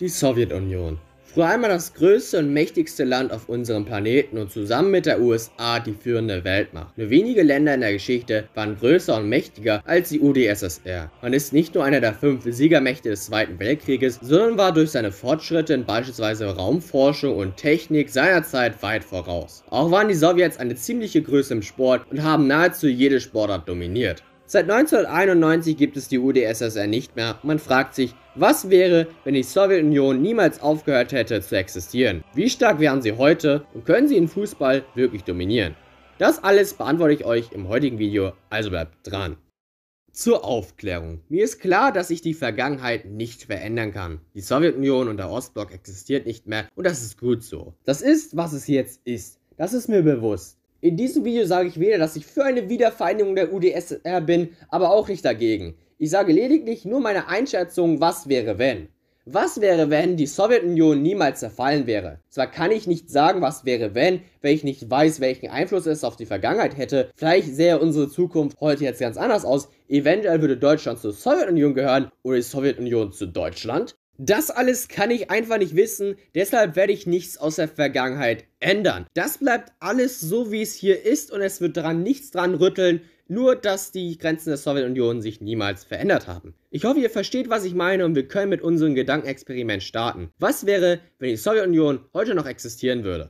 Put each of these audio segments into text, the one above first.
Die Sowjetunion. Früher einmal das größte und mächtigste Land auf unserem Planeten und zusammen mit der USA die führende Weltmacht. Nur wenige Länder in der Geschichte waren größer und mächtiger als die UdSSR. Man ist nicht nur einer der fünf Siegermächte des Zweiten Weltkrieges, sondern war durch seine Fortschritte in beispielsweise Raumforschung und Technik seinerzeit weit voraus. Auch waren die Sowjets eine ziemliche Größe im Sport und haben nahezu jede Sportart dominiert. Seit 1991 gibt es die UdSSR nicht mehr. Man fragt sich, was wäre, wenn die Sowjetunion niemals aufgehört hätte zu existieren? Wie stark wären sie heute und können sie in Fußball wirklich dominieren? Das alles beantworte ich euch im heutigen Video, also bleibt dran. Zur Aufklärung. Mir ist klar, dass ich die Vergangenheit nicht verändern kann. Die Sowjetunion und der Ostblock existiert nicht mehr und das ist gut so. Das ist, was es jetzt ist. Das ist mir bewusst. In diesem Video sage ich weder, dass ich für eine Wiedervereinigung der UdSSR bin, aber auch nicht dagegen. Ich sage lediglich nur meine Einschätzung, was wäre wenn. Was wäre, wenn die Sowjetunion niemals zerfallen wäre? Zwar kann ich nicht sagen, was wäre, wenn, weil ich nicht weiß, welchen Einfluss es auf die Vergangenheit hätte. Vielleicht sähe unsere Zukunft heute jetzt ganz anders aus. Eventuell würde Deutschland zur Sowjetunion gehören oder die Sowjetunion zu Deutschland. Das alles kann ich einfach nicht wissen, deshalb werde ich nichts aus der Vergangenheit ändern. Das bleibt alles so, wie es hier ist und es wird daran nichts dran rütteln, nur dass die Grenzen der Sowjetunion sich niemals verändert haben. Ich hoffe, ihr versteht, was ich meine und wir können mit unserem Gedankenexperiment starten. Was wäre, wenn die Sowjetunion heute noch existieren würde?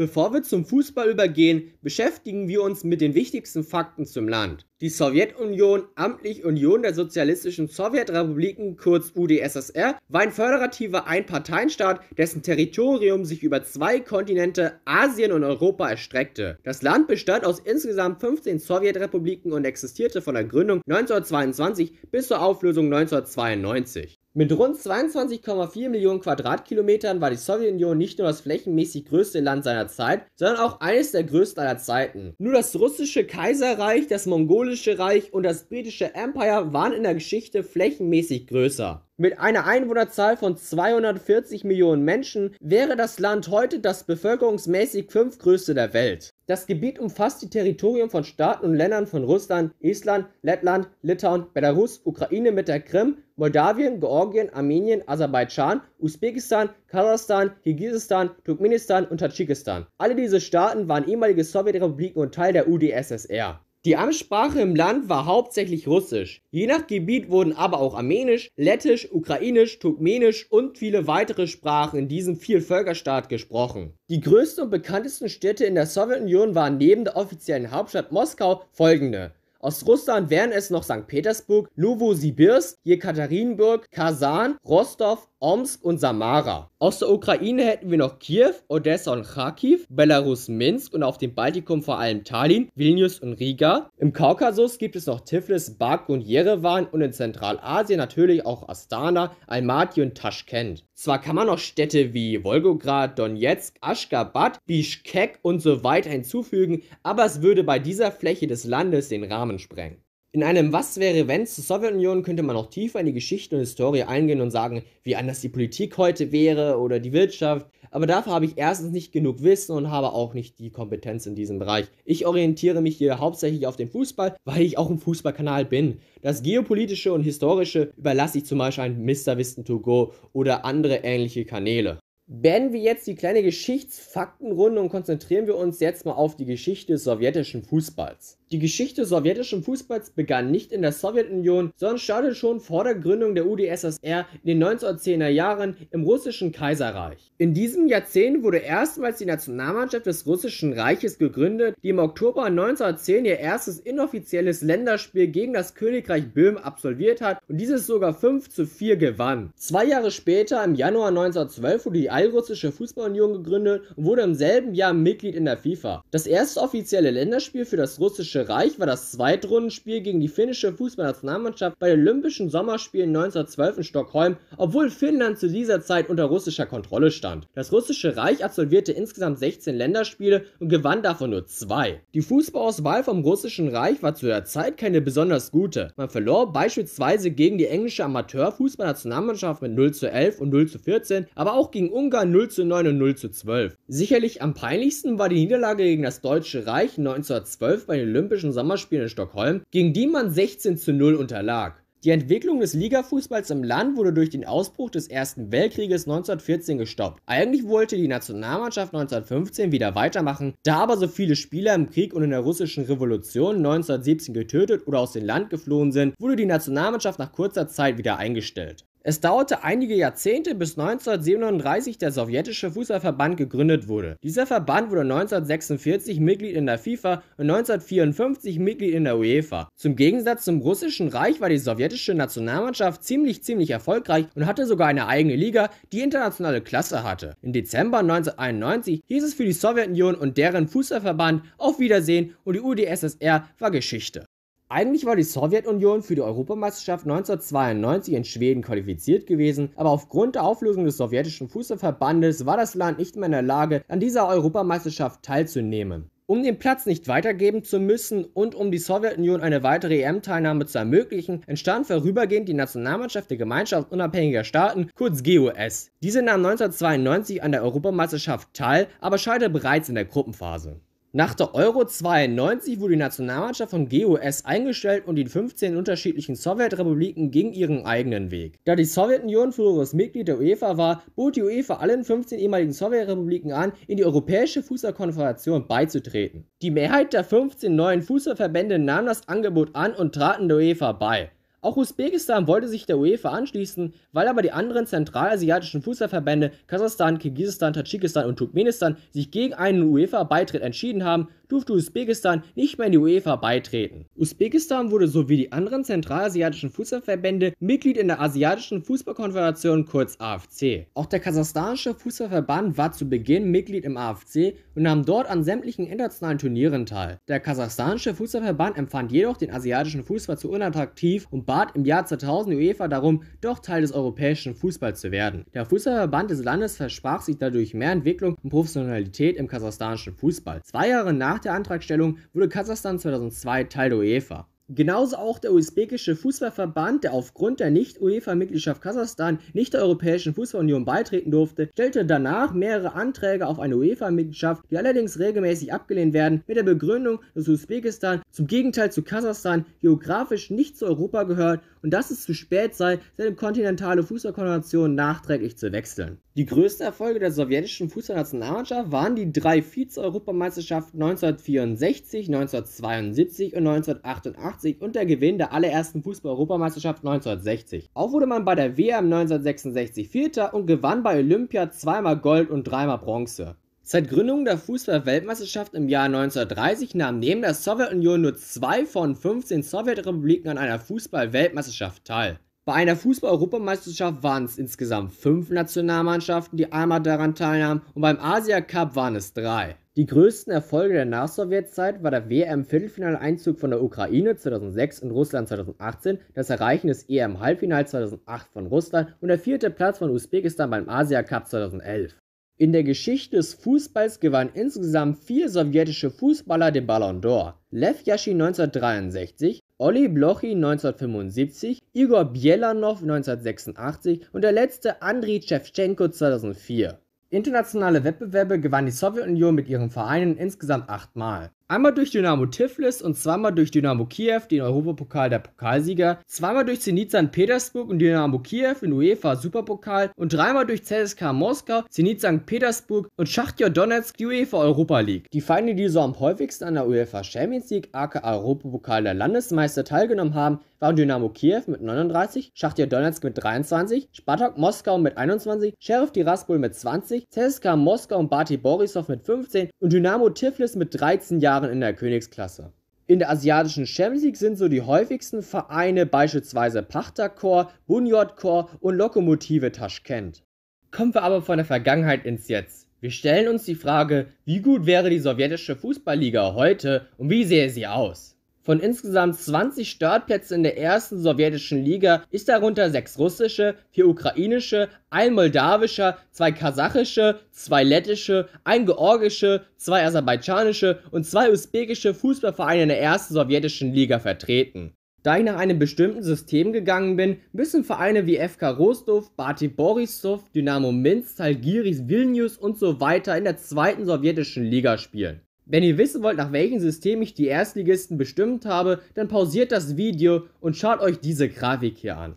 Bevor wir zum Fußball übergehen, beschäftigen wir uns mit den wichtigsten Fakten zum Land. Die Sowjetunion, amtlich Union der Sozialistischen Sowjetrepubliken, kurz UdSSR, war ein föderativer Einparteienstaat, dessen Territorium sich über zwei Kontinente, Asien und Europa erstreckte. Das Land bestand aus insgesamt 15 Sowjetrepubliken und existierte von der Gründung 1922 bis zur Auflösung 1992. Mit rund 22,4 Millionen Quadratkilometern war die Sowjetunion nicht nur das flächenmäßig größte Land seiner Zeit, sondern auch eines der größten aller Zeiten. Nur das russische Kaiserreich, das mongolische Reich und das britische Empire waren in der Geschichte flächenmäßig größer. Mit einer Einwohnerzahl von 240 Millionen Menschen wäre das Land heute das bevölkerungsmäßig fünftgrößte der Welt. Das Gebiet umfasst die Territorien von Staaten und Ländern von Russland, Estland, Lettland, Litauen, Belarus, Ukraine mit der Krim Moldawien, Georgien, Armenien, Aserbaidschan, Usbekistan, Kasachstan, Kirgisistan, Turkmenistan und Tadschikistan. Alle diese Staaten waren ehemalige Sowjetrepubliken und Teil der UdSSR. Die Amtssprache im Land war hauptsächlich Russisch. Je nach Gebiet wurden aber auch Armenisch, Lettisch, Ukrainisch, Turkmenisch und viele weitere Sprachen in diesem Vielvölkerstaat gesprochen. Die größten und bekanntesten Städte in der Sowjetunion waren neben der offiziellen Hauptstadt Moskau folgende: aus Russland wären es noch St. Petersburg, Novosibirsk, Jekaterinburg, Kasan, Rostov Omsk und Samara. Aus der Ukraine hätten wir noch Kiew, Odessa und Kharkiv, Belarus, Minsk und auf dem Baltikum vor allem Tallinn, Vilnius und Riga. Im Kaukasus gibt es noch Tiflis, Baku und Jerewan und in Zentralasien natürlich auch Astana, Almaty und Taschkent. Zwar kann man noch Städte wie Wolgograd, Donetsk, Aschgabat, Bishkek und so weiter hinzufügen, aber es würde bei dieser Fläche des Landes den Rahmen sprengen. In einem Was wäre wenn zur Sowjetunion könnte man auch tiefer in die Geschichte und Historie eingehen und sagen, wie anders die Politik heute wäre oder die Wirtschaft. Aber dafür habe ich erstens nicht genug Wissen und habe auch nicht die Kompetenz in diesem Bereich. Ich orientiere mich hier hauptsächlich auf den Fußball, weil ich auch ein Fußballkanal bin. Das geopolitische und historische überlasse ich zum Beispiel an Mr. Wissen to go oder andere ähnliche Kanäle. Beenden wir jetzt die kleine Geschichtsfaktenrunde und konzentrieren wir uns jetzt mal auf die Geschichte des sowjetischen Fußballs. Die Geschichte sowjetischen Fußballs begann nicht in der Sowjetunion, sondern startete schon vor der Gründung der UdSSR in den 1910er Jahren im russischen Kaiserreich. In diesem Jahrzehnt wurde erstmals die Nationalmannschaft des russischen Reiches gegründet, die im Oktober 1910 ihr erstes inoffizielles Länderspiel gegen das Königreich Böhm absolviert hat und dieses sogar 5 zu 4 gewann. Zwei Jahre später, im Januar 1912, wurde die Allrussische Fußballunion gegründet und wurde im selben Jahr Mitglied in der FIFA. Das erste offizielle Länderspiel für das russische Osmanische Reich war das Zweitrundenspiel gegen die finnische Fußballnationalmannschaft bei den Olympischen Sommerspielen 1912 in Stockholm, obwohl Finnland zu dieser Zeit unter russischer Kontrolle stand. Das Russische Reich absolvierte insgesamt 16 Länderspiele und gewann davon nur zwei. Die Fußballauswahl vom Russischen Reich war zu der Zeit keine besonders gute. Man verlor beispielsweise gegen die englische Amateurfußballnationalmannschaft mit 0 zu 11 und 0 zu 14, aber auch gegen Ungarn 0 zu 9 und 0 zu 12. Sicherlich am peinlichsten war die Niederlage gegen das Deutsche Reich 1912 bei den Olympischen Olympischen Sommerspielen in Stockholm, gegen die man 16 zu 0 unterlag. Die Entwicklung des Ligafußballs im Land wurde durch den Ausbruch des Ersten Weltkrieges 1914 gestoppt. Eigentlich wollte die Nationalmannschaft 1915 wieder weitermachen, da aber so viele Spieler im Krieg und in der russischen Revolution 1917 getötet oder aus dem Land geflohen sind, wurde die Nationalmannschaft nach kurzer Zeit wieder eingestellt. Es dauerte einige Jahrzehnte, bis 1937 der sowjetische Fußballverband gegründet wurde. Dieser Verband wurde 1946 Mitglied in der FIFA und 1954 Mitglied in der UEFA. Zum Gegensatz zum russischen Reich war die sowjetische Nationalmannschaft ziemlich ziemlich erfolgreich und hatte sogar eine eigene Liga, die internationale Klasse hatte. Im Dezember 1991 hieß es für die Sowjetunion und deren Fußballverband auf Wiedersehen und die UdSSR war Geschichte. Eigentlich war die Sowjetunion für die Europameisterschaft 1992 in Schweden qualifiziert gewesen, aber aufgrund der Auflösung des sowjetischen Fußballverbandes war das Land nicht mehr in der Lage, an dieser Europameisterschaft teilzunehmen. Um den Platz nicht weitergeben zu müssen und um die Sowjetunion eine weitere EM-Teilnahme zu ermöglichen, entstand vorübergehend die Nationalmannschaft der Gemeinschaft unabhängiger Staaten, kurz GUS. Diese nahm 1992 an der Europameisterschaft teil, aber scheiterte bereits in der Gruppenphase. Nach der Euro 92 wurde die Nationalmannschaft von GUS eingestellt und die 15 unterschiedlichen Sowjetrepubliken gingen ihren eigenen Weg. Da die Sowjetunion früheres Mitglied der UEFA war, bot die UEFA allen 15 ehemaligen Sowjetrepubliken an, in die Europäische Fußballkonföderation beizutreten. Die Mehrheit der 15 neuen Fußballverbände nahm das Angebot an und traten der UEFA bei. Auch Usbekistan wollte sich der UEFA anschließen, weil aber die anderen zentralasiatischen Fußballverbände Kasachstan, Kirgisistan, Tadschikistan und Turkmenistan sich gegen einen UEFA-Beitritt entschieden haben durfte Usbekistan nicht mehr in die UEFA beitreten. Usbekistan wurde sowie die anderen zentralasiatischen Fußballverbände Mitglied in der Asiatischen Fußballkonföderation kurz AFC. Auch der kasachstanische Fußballverband war zu Beginn Mitglied im AFC und nahm dort an sämtlichen internationalen Turnieren teil. Der kasachstanische Fußballverband empfand jedoch den asiatischen Fußball zu unattraktiv und bat im Jahr 2000 die UEFA darum, doch Teil des europäischen Fußballs zu werden. Der Fußballverband des Landes versprach sich dadurch mehr Entwicklung und Professionalität im kasachstanischen Fußball. Zwei Jahre nach nach der Antragstellung wurde Kasachstan 2002 Teil der UEFA. Genauso auch der usbekische Fußballverband, der aufgrund der Nicht-UEFA-Mitgliedschaft Kasachstan nicht der Europäischen Fußballunion beitreten durfte, stellte danach mehrere Anträge auf eine UEFA-Mitgliedschaft, die allerdings regelmäßig abgelehnt werden, mit der Begründung, dass Usbekistan zum Gegenteil zu Kasachstan geografisch nicht zu Europa gehört und dass es zu spät sei, seine kontinentale Fußballkonvention nachträglich zu wechseln. Die größten Erfolge der sowjetischen Fußballnationalmannschaft waren die drei Vize-Europameisterschaften 1964, 1972 und 1988 1988 und der Gewinn der allerersten Fußball-Europameisterschaft 1960. Auch wurde man bei der WM 1966 Vierter und gewann bei Olympia zweimal Gold und dreimal Bronze. Seit Gründung der Fußball-Weltmeisterschaft im Jahr 1930 nahm neben der Sowjetunion nur zwei von 15 Sowjetrepubliken an einer Fußball-Weltmeisterschaft teil. Bei einer Fußball-Europameisterschaft waren es insgesamt fünf Nationalmannschaften, die einmal daran teilnahmen, und beim Asia Cup waren es drei. Die größten Erfolge der Nachsowjetzeit war der WM-Viertelfinaleinzug von der Ukraine 2006 und Russland 2018, das Erreichen des EM-Halbfinals 2008 von Russland und der vierte Platz von Usbekistan beim Asia Cup 2011. In der Geschichte des Fußballs gewannen insgesamt vier sowjetische Fußballer den Ballon d'Or. Lev Yashin 1963, Oli Blochy 1975, Igor Bielanov 1986 und der letzte Andriy Shevchenko 2004. Internationale Wettbewerbe gewann die Sowjetunion mit ihren Vereinen insgesamt achtmal. Einmal durch Dynamo Tiflis und zweimal durch Dynamo Kiew, den Europapokal der Pokalsieger, zweimal durch Zenit St. Petersburg und Dynamo Kiew den UEFA Superpokal und dreimal durch CSKA Moskau, Zenit St. Petersburg und Schachtja Donetsk die UEFA Europa League. Die Feinde, die so am häufigsten an der UEFA Champions League aka Europapokal der Landesmeister teilgenommen haben, waren Dynamo Kiew mit 39, Schachtja Donetsk mit 23, Spartak Moskau mit 21, Sheriff Tiraspol mit 20, CSKA Moskau und Barty Borisov mit 15 und Dynamo Tiflis mit 13 Jahren Jahren in der Königsklasse. In der asiatischen Champions League sind so die häufigsten Vereine beispielsweise Pachterkor, Bunyodkor und Lokomotive Taschkent. Kommen wir aber von der Vergangenheit ins Jetzt. Wir stellen uns die Frage, wie gut wäre die sowjetische Fußballliga heute und wie sähe sie aus? Von insgesamt 20 Startplätzen in der ersten sowjetischen Liga ist darunter sechs russische, vier ukrainische, ein moldawischer, zwei kasachische, zwei lettische, ein georgische, zwei aserbaidschanische und zwei usbekische Fußballvereine in der ersten sowjetischen Liga vertreten. Da ich nach einem bestimmten System gegangen bin, müssen Vereine wie FK Rostov, Bati Borisov, Dynamo Minsk, Salgiris, Vilnius und so weiter in der zweiten sowjetischen Liga spielen. Wenn ihr wissen wollt, nach welchem System ich die Erstligisten bestimmt habe, dann pausiert das Video und schaut euch diese Grafik hier an.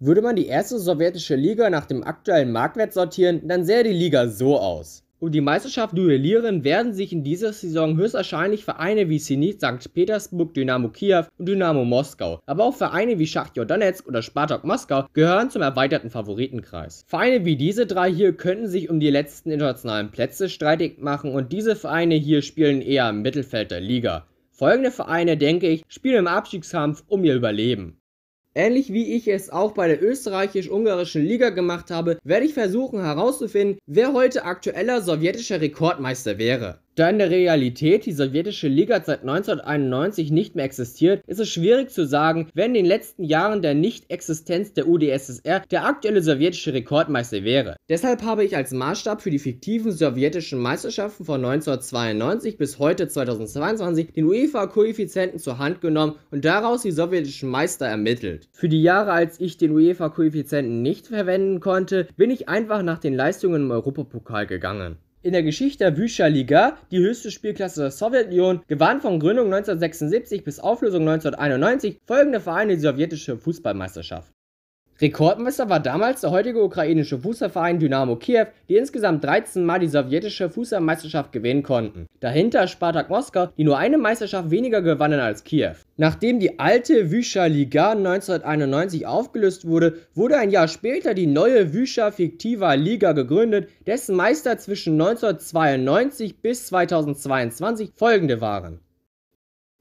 Würde man die erste sowjetische Liga nach dem aktuellen Marktwert sortieren, dann sähe die Liga so aus um die Meisterschaft duellieren werden sich in dieser Saison höchstwahrscheinlich Vereine wie Zenit St. Petersburg, Dynamo Kiew und Dynamo Moskau. Aber auch Vereine wie Schachtjo Donetsk oder Spartak Moskau gehören zum erweiterten Favoritenkreis. Vereine wie diese drei hier könnten sich um die letzten internationalen Plätze streitig machen und diese Vereine hier spielen eher im Mittelfeld der Liga. Folgende Vereine, denke ich, spielen im Abstiegskampf um ihr Überleben. Ähnlich wie ich es auch bei der österreichisch-ungarischen Liga gemacht habe, werde ich versuchen herauszufinden, wer heute aktueller sowjetischer Rekordmeister wäre. Da in der Realität die sowjetische Liga seit 1991 nicht mehr existiert, ist es schwierig zu sagen, wer in den letzten Jahren der Nicht-Existenz der UdSSR der aktuelle sowjetische Rekordmeister wäre. Deshalb habe ich als Maßstab für die fiktiven sowjetischen Meisterschaften von 1992 bis heute 2022 den UEFA-Koeffizienten zur Hand genommen und daraus die sowjetischen Meister ermittelt. Für die Jahre, als ich den UEFA-Koeffizienten nicht verwenden konnte, bin ich einfach nach den Leistungen im Europapokal gegangen in der Geschichte der Wüscher Liga, die höchste Spielklasse der Sowjetunion, gewann von Gründung 1976 bis Auflösung 1991 folgende Vereine die sowjetische Fußballmeisterschaft Rekordmeister war damals der heutige ukrainische Fußballverein Dynamo Kiew, die insgesamt 13 Mal die sowjetische Fußballmeisterschaft gewinnen konnten. Dahinter Spartak Moskau, die nur eine Meisterschaft weniger gewannen als Kiew. Nachdem die alte Wyscha Liga 1991 aufgelöst wurde, wurde ein Jahr später die neue Wyscha Fiktiva Liga gegründet, dessen Meister zwischen 1992 bis 2022 folgende waren.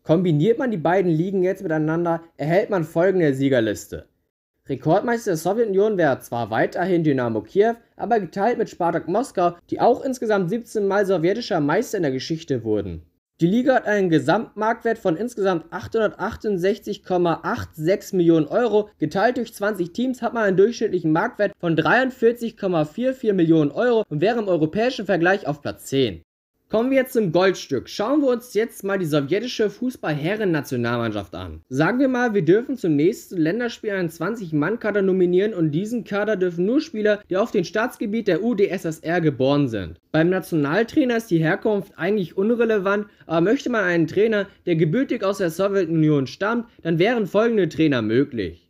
Kombiniert man die beiden Ligen jetzt miteinander, erhält man folgende Siegerliste. Rekordmeister der Sowjetunion wäre zwar weiterhin Dynamo Kiew, aber geteilt mit Spartak Moskau, die auch insgesamt 17 Mal sowjetischer Meister in der Geschichte wurden. Die Liga hat einen Gesamtmarktwert von insgesamt 868,86 Millionen Euro. Geteilt durch 20 Teams hat man einen durchschnittlichen Marktwert von 43,44 Millionen Euro und wäre im europäischen Vergleich auf Platz 10. Kommen wir jetzt zum Goldstück. Schauen wir uns jetzt mal die sowjetische Fußballherren-Nationalmannschaft an. Sagen wir mal, wir dürfen zum nächsten Länderspiel einen 20-Mann-Kader nominieren und diesen Kader dürfen nur Spieler, die auf dem Staatsgebiet der UdSSR geboren sind. Beim Nationaltrainer ist die Herkunft eigentlich unrelevant, aber möchte man einen Trainer, der gebürtig aus der Sowjetunion stammt, dann wären folgende Trainer möglich.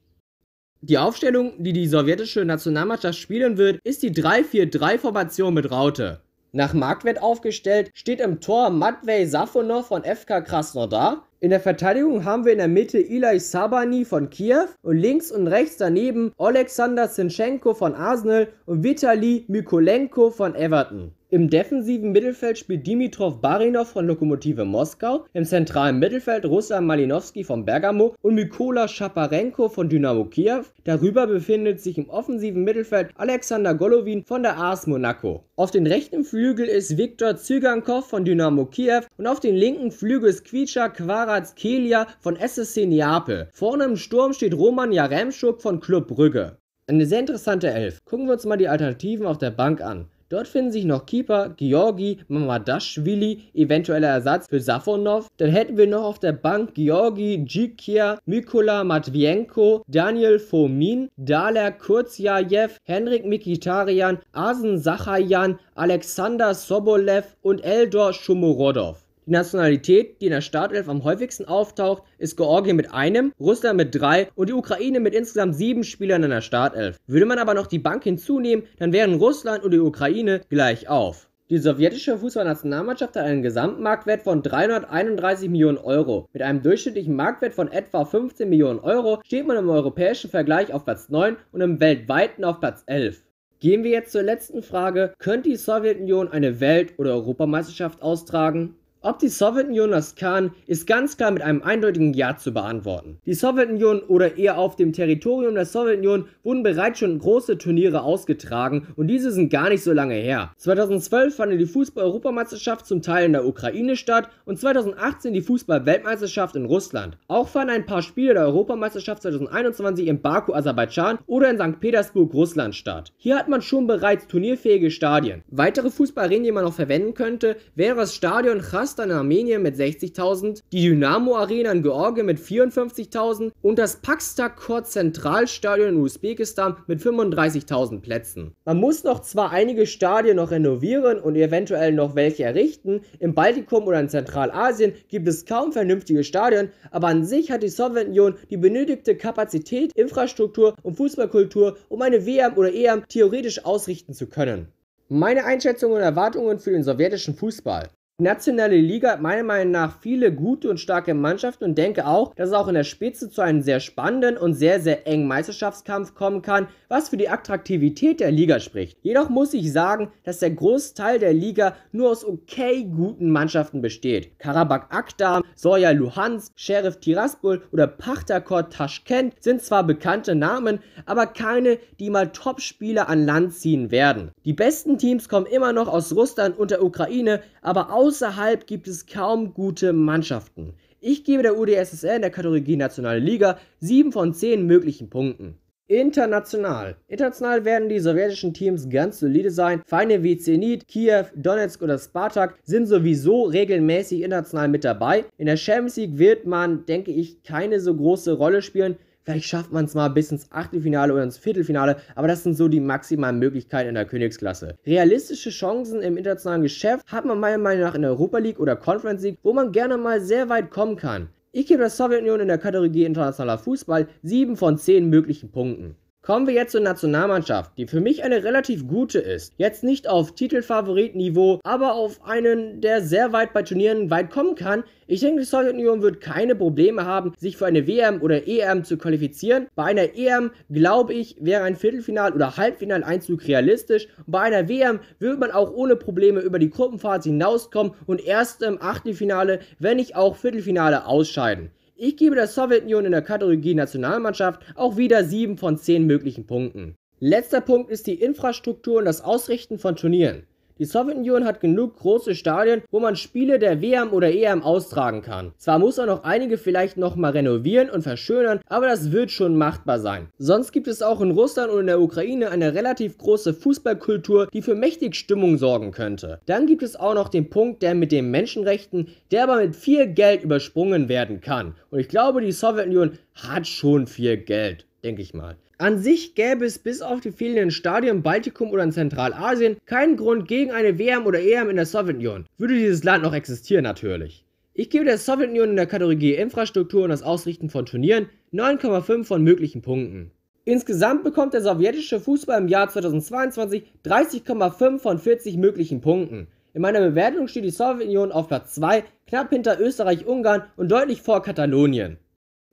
Die Aufstellung, die die sowjetische Nationalmannschaft spielen wird, ist die 3-4-3-Formation mit Raute. Nach Marktwert aufgestellt steht im Tor Matvey Safonov von FK Krasnodar. In der Verteidigung haben wir in der Mitte Ilay Sabani von Kiew und links und rechts daneben Alexander Sinschenko von Arsenal und Vitali Mykolenko von Everton. Im defensiven Mittelfeld spielt Dimitrov Barinov von Lokomotive Moskau, im zentralen Mittelfeld Ruslan Malinowski von Bergamo und Mykola Schaparenko von Dynamo Kiew. Darüber befindet sich im offensiven Mittelfeld Alexander Golovin von der AS Monaco. Auf den rechten Flügel ist Viktor Zygankov von Dynamo Kiew und auf den linken Flügel ist Kvica Kelia von SSC Neapel. Vorne im Sturm steht Roman Jaremschuk von Club Brügge. Eine sehr interessante Elf. Gucken wir uns mal die Alternativen auf der Bank an. Dort finden sich noch Keeper Georgi Mamardashvili, eventueller Ersatz für Safonov. Dann hätten wir noch auf der Bank Georgi Djikia, Mykola Matvienko, Daniel Fomin, Daler Kurzjajew, Henrik Mikitarian, Asen Sachajan, Alexander Sobolev und Eldor Shomorodov. Die Nationalität, die in der Startelf am häufigsten auftaucht, ist Georgien mit einem, Russland mit drei und die Ukraine mit insgesamt sieben Spielern in der Startelf. Würde man aber noch die Bank hinzunehmen, dann wären Russland und die Ukraine gleich auf. Die sowjetische Fußballnationalmannschaft hat einen Gesamtmarktwert von 331 Millionen Euro. Mit einem durchschnittlichen Marktwert von etwa 15 Millionen Euro steht man im europäischen Vergleich auf Platz 9 und im weltweiten auf Platz 11. Gehen wir jetzt zur letzten Frage. Könnte die Sowjetunion eine Welt- oder Europameisterschaft austragen? Ob die Sowjetunion das kann, ist ganz klar mit einem eindeutigen Ja zu beantworten. Die Sowjetunion oder eher auf dem Territorium der Sowjetunion wurden bereits schon große Turniere ausgetragen und diese sind gar nicht so lange her. 2012 fand die Fußball-Europameisterschaft zum Teil in der Ukraine statt und 2018 die Fußball-Weltmeisterschaft in Russland. Auch fanden ein paar Spiele der Europameisterschaft 2021 in Baku, Aserbaidschan oder in St. Petersburg, Russland statt. Hier hat man schon bereits turnierfähige Stadien. Weitere Fußballarenen, die man noch verwenden könnte, wäre das Stadion Chas Asta in Armenien mit 60.000, die Dynamo Arena in Georgien mit 54.000 und das Pakstakor Zentralstadion in Usbekistan mit 35.000 Plätzen. Man muss noch zwar einige Stadien noch renovieren und eventuell noch welche errichten, im Baltikum oder in Zentralasien gibt es kaum vernünftige Stadien, aber an sich hat die Sowjetunion die benötigte Kapazität, Infrastruktur und Fußballkultur, um eine WM oder EM theoretisch ausrichten zu können. Meine Einschätzungen und Erwartungen für den sowjetischen Fußball nationale Liga hat meiner Meinung nach viele gute und starke Mannschaften und denke auch, dass es auch in der Spitze zu einem sehr spannenden und sehr, sehr engen Meisterschaftskampf kommen kann, was für die Attraktivität der Liga spricht. Jedoch muss ich sagen, dass der Großteil der Liga nur aus okay guten Mannschaften besteht. Karabakh Akdam, Soja Luhansk, Sheriff Tiraspol oder Pachtakor Taschkent sind zwar bekannte Namen, aber keine, die mal Top-Spieler an Land ziehen werden. Die besten Teams kommen immer noch aus Russland und der Ukraine, aber auch Außerhalb gibt es kaum gute Mannschaften. Ich gebe der UdSSR in der Kategorie Nationale Liga 7 von 10 möglichen Punkten. International. International werden die sowjetischen Teams ganz solide sein. Vereine wie Zenit, Kiew, Donetsk oder Spartak sind sowieso regelmäßig international mit dabei. In der Champions League wird man, denke ich, keine so große Rolle spielen. Vielleicht schafft man es mal bis ins Achtelfinale oder ins Viertelfinale, aber das sind so die maximalen Möglichkeiten in der Königsklasse. Realistische Chancen im internationalen Geschäft hat man meiner Meinung nach in der Europa League oder Conference League, wo man gerne mal sehr weit kommen kann. Ich gebe der Sowjetunion in der Kategorie internationaler Fußball 7 von 10 möglichen Punkten. Kommen wir jetzt zur Nationalmannschaft, die für mich eine relativ gute ist. Jetzt nicht auf Titelfavoritniveau, aber auf einen, der sehr weit bei Turnieren weit kommen kann. Ich denke, die Sowjetunion wird keine Probleme haben, sich für eine WM oder EM zu qualifizieren. Bei einer EM, glaube ich, wäre ein Viertelfinal- oder Halbfinaleinzug realistisch. Bei einer WM würde man auch ohne Probleme über die Gruppenphase hinauskommen und erst im Achtelfinale, wenn nicht auch Viertelfinale ausscheiden. Ich gebe der Sowjetunion in der Kategorie Nationalmannschaft auch wieder 7 von 10 möglichen Punkten. Letzter Punkt ist die Infrastruktur und das Ausrichten von Turnieren. Die Sowjetunion hat genug große Stadien, wo man Spiele der WM oder EM austragen kann. Zwar muss man noch einige vielleicht nochmal renovieren und verschönern, aber das wird schon machbar sein. Sonst gibt es auch in Russland und in der Ukraine eine relativ große Fußballkultur, die für mächtig Stimmung sorgen könnte. Dann gibt es auch noch den Punkt, der mit den Menschenrechten, der aber mit viel Geld übersprungen werden kann. Und ich glaube, die Sowjetunion hat schon viel Geld, denke ich mal. An sich gäbe es bis auf die fehlenden Stadien im Baltikum oder in Zentralasien keinen Grund gegen eine WM oder EM in der Sowjetunion. Würde dieses Land noch existieren natürlich. Ich gebe der Sowjetunion in der Kategorie Infrastruktur und das Ausrichten von Turnieren 9,5 von möglichen Punkten. Insgesamt bekommt der sowjetische Fußball im Jahr 2022 30,5 von 40 möglichen Punkten. In meiner Bewertung steht die Sowjetunion auf Platz 2, knapp hinter Österreich-Ungarn und deutlich vor Katalonien.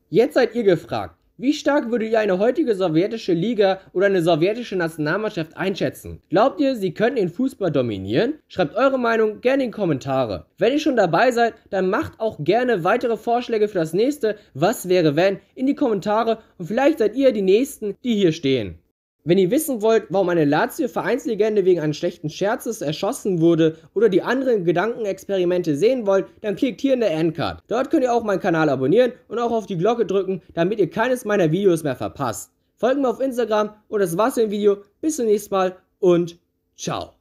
Jetzt seid ihr gefragt. Wie stark würdet ihr eine heutige sowjetische Liga oder eine sowjetische Nationalmannschaft einschätzen? Glaubt ihr, sie könnten den Fußball dominieren? Schreibt eure Meinung gerne in die Kommentare. Wenn ihr schon dabei seid, dann macht auch gerne weitere Vorschläge für das nächste Was wäre wenn in die Kommentare und vielleicht seid ihr die nächsten, die hier stehen. Wenn ihr wissen wollt, warum eine Lazio-Vereinslegende wegen eines schlechten Scherzes erschossen wurde oder die anderen Gedankenexperimente sehen wollt, dann klickt hier in der Endcard. Dort könnt ihr auch meinen Kanal abonnieren und auch auf die Glocke drücken, damit ihr keines meiner Videos mehr verpasst. Folgt mir auf Instagram und das war's für im Video. Bis zum nächsten Mal und ciao.